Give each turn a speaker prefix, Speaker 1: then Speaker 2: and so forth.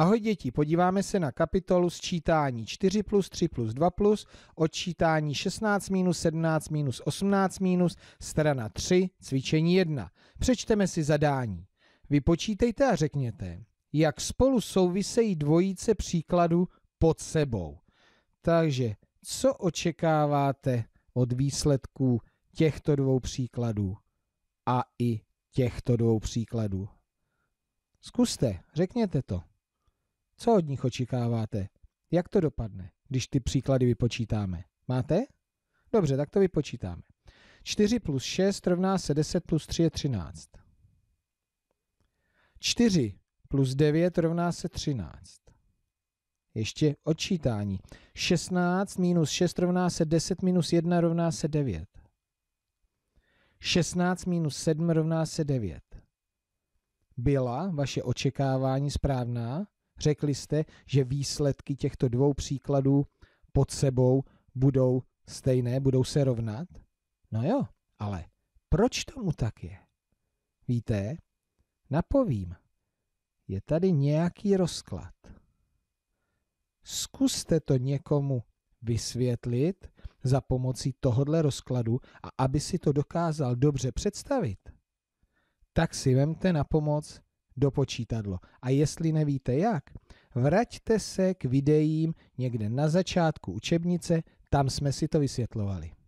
Speaker 1: Ahoj děti, podíváme se na kapitolu sčítání 4 plus 3 plus 2 plus, odčítání 16 minus 17 minus 18 minus, strana 3, cvičení 1. Přečteme si zadání. Vypočítejte a řekněte, jak spolu souvisejí dvojice příkladů pod sebou. Takže co očekáváte od výsledků těchto dvou příkladů a i těchto dvou příkladů? Zkuste, řekněte to. Co od nich očekáváte? Jak to dopadne, když ty příklady vypočítáme? Máte? Dobře, tak to vypočítáme. 4 plus 6 rovná se 10 plus 3 je 13. 4 plus 9 rovná se 13. Ještě odčítání. 16 minus 6 rovná se 10 minus 1 rovná se 9. 16 minus 7 rovná se 9. Byla vaše očekávání správná? Řekli jste, že výsledky těchto dvou příkladů pod sebou budou stejné, budou se rovnat? No jo, ale proč tomu tak je? Víte, napovím, je tady nějaký rozklad. Zkuste to někomu vysvětlit za pomocí tohodle rozkladu a aby si to dokázal dobře představit, tak si vemte na pomoc do počítadlo. A jestli nevíte jak, vraťte se k videím někde na začátku učebnice, tam jsme si to vysvětlovali.